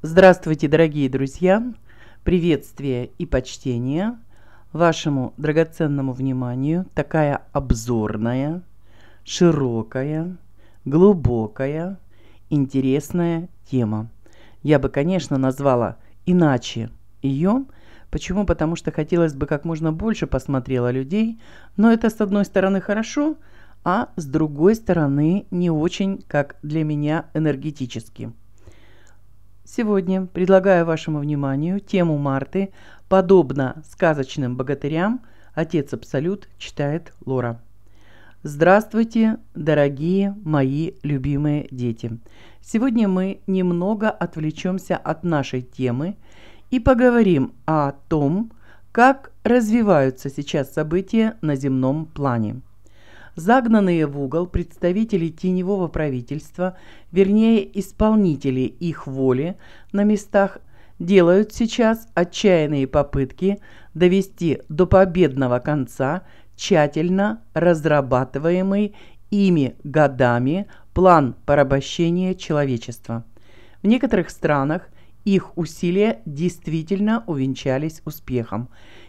Здравствуйте, дорогие друзья! Приветствие и почтение вашему драгоценному вниманию. Такая обзорная, широкая, глубокая, интересная тема. Я бы, конечно, назвала иначе ее. Почему? Потому что хотелось бы как можно больше посмотрела людей, но это с одной стороны хорошо, а с другой стороны не очень, как для меня, энергетически – Сегодня предлагаю вашему вниманию тему Марты «Подобно сказочным богатырям» Отец Абсолют читает Лора. Здравствуйте, дорогие мои любимые дети! Сегодня мы немного отвлечемся от нашей темы и поговорим о том, как развиваются сейчас события на земном плане – загнанные в угол представители теневого правительства, вернее исполнители их воли на местах, делают сейчас отчаянные попытки довести до победного конца тщательно разрабатываемый ими годами план порабощения человечества. В некоторых странах их усилия действительно увенчались успехом.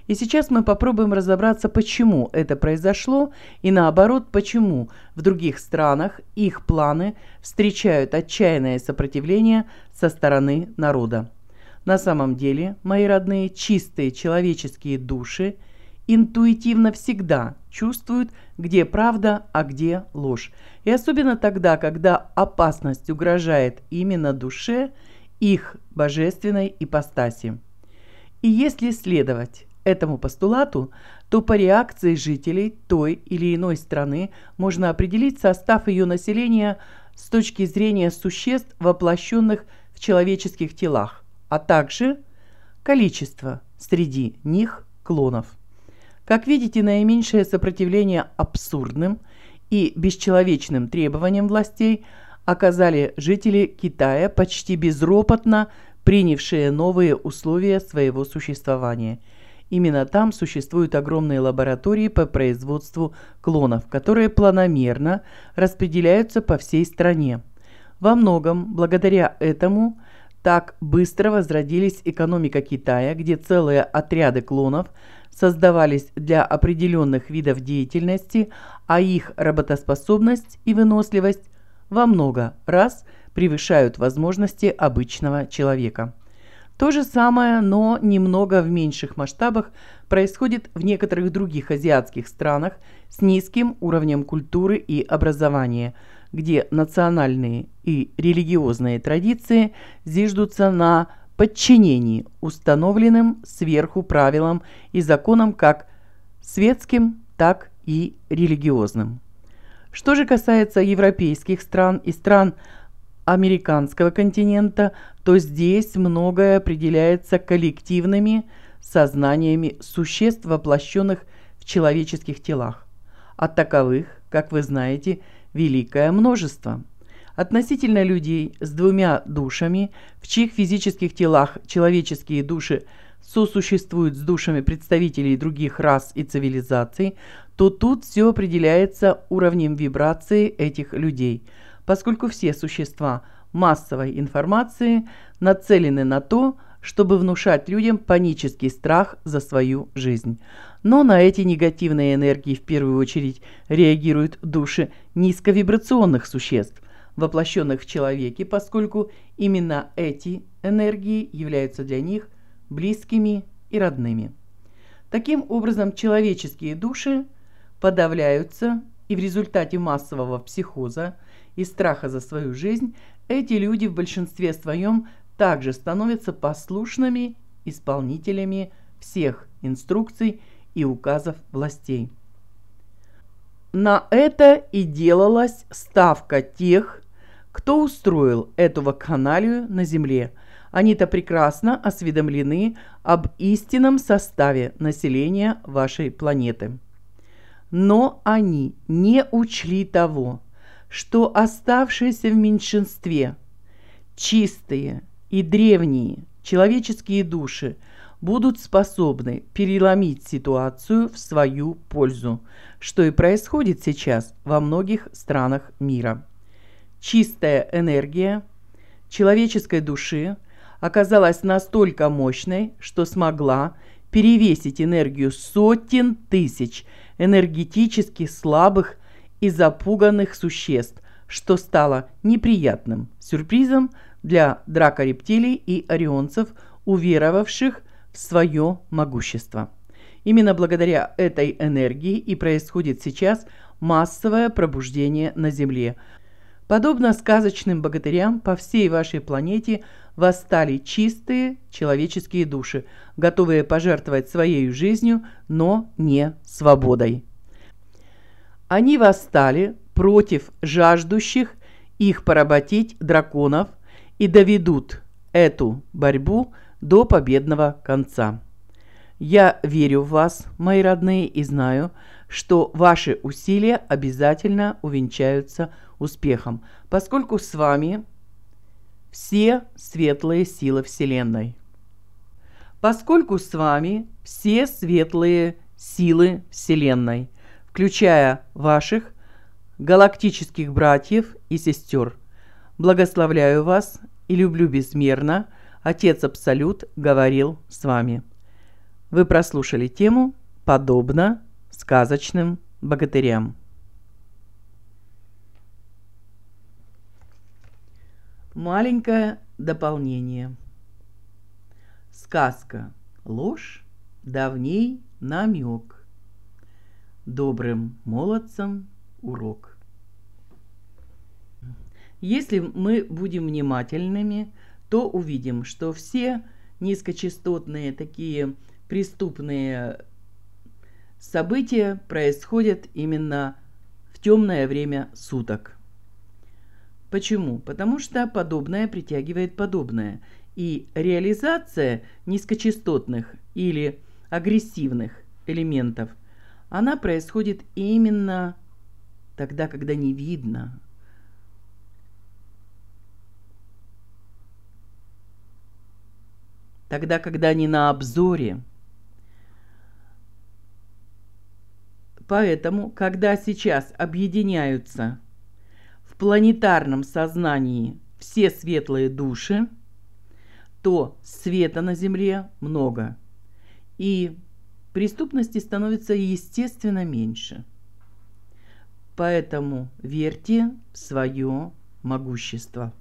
И сейчас мы попробуем разобраться, почему это произошло, и наоборот, почему в других странах их планы встречают отчаянное сопротивление со стороны народа. На самом деле, мои родные, чистые человеческие души интуитивно всегда чувствуют, где правда, а где ложь. И особенно тогда, когда опасность угрожает именно душе их божественной ипостаси. И если следовать этому постулату, то по реакции жителей той или иной страны можно определить состав ее населения с точки зрения существ, воплощенных в человеческих телах, а также количество среди них клонов. Как видите, наименьшее сопротивление абсурдным и бесчеловечным требованиям властей оказали жители Китая, почти безропотно принявшие новые условия своего существования – Именно там существуют огромные лаборатории по производству клонов, которые планомерно распределяются по всей стране. Во многом благодаря этому так быстро возродились экономика Китая, где целые отряды клонов создавались для определенных видов деятельности, а их работоспособность и выносливость во много раз превышают возможности обычного человека. То же самое, но немного в меньших масштабах, происходит в некоторых других азиатских странах с низким уровнем культуры и образования, где национальные и религиозные традиции зиждутся на подчинении установленным сверху правилам и законам как светским, так и религиозным. Что же касается европейских стран и стран, американского континента, то здесь многое определяется коллективными сознаниями существ, воплощенных в человеческих телах. А таковых, как вы знаете, великое множество. Относительно людей с двумя душами, в чьих физических телах человеческие души сосуществуют с душами представителей других рас и цивилизаций, то тут все определяется уровнем вибрации этих людей, поскольку все существа массовой информации нацелены на то, чтобы внушать людям панический страх за свою жизнь. Но на эти негативные энергии в первую очередь реагируют души низковибрационных существ, воплощенных в человеке, поскольку именно эти энергии являются для них близкими и родными. Таким образом, человеческие души – подавляются, и в результате массового психоза и страха за свою жизнь эти люди в большинстве своем также становятся послушными исполнителями всех инструкций и указов властей. На это и делалась ставка тех, кто устроил эту вакханалию на земле. Они-то прекрасно осведомлены об истинном составе населения вашей планеты но они не учли того, что оставшиеся в меньшинстве чистые и древние человеческие души будут способны переломить ситуацию в свою пользу, что и происходит сейчас во многих странах мира. Чистая энергия человеческой души оказалась настолько мощной, что смогла перевесить энергию сотен тысяч – энергетически слабых и запуганных существ, что стало неприятным сюрпризом для дракорептилий и орионцев, уверовавших в свое могущество. Именно благодаря этой энергии и происходит сейчас массовое пробуждение на Земле – Подобно сказочным богатырям, по всей вашей планете восстали чистые человеческие души, готовые пожертвовать своей жизнью, но не свободой. Они восстали против жаждущих их поработить драконов и доведут эту борьбу до победного конца. Я верю в вас, мои родные, и знаю, что ваши усилия обязательно увенчаются успехом, поскольку с вами все светлые силы Вселенной. Поскольку с вами все светлые силы Вселенной, включая ваших галактических братьев и сестер. Благословляю вас и люблю безмерно. Отец Абсолют говорил с вами. Вы прослушали тему «Подобно сказочным богатырям. Маленькое дополнение. Сказка ложь, давней намек. Добрым молодцам урок. Если мы будем внимательными, то увидим, что все низкочастотные такие преступные События происходят именно в темное время суток. Почему? Потому что подобное притягивает подобное, и реализация низкочастотных или агрессивных элементов, она происходит именно тогда, когда не видно. Тогда, когда не на обзоре – Поэтому, когда сейчас объединяются в планетарном сознании все светлые души, то света на Земле много, и преступности становится естественно меньше. Поэтому верьте в свое могущество.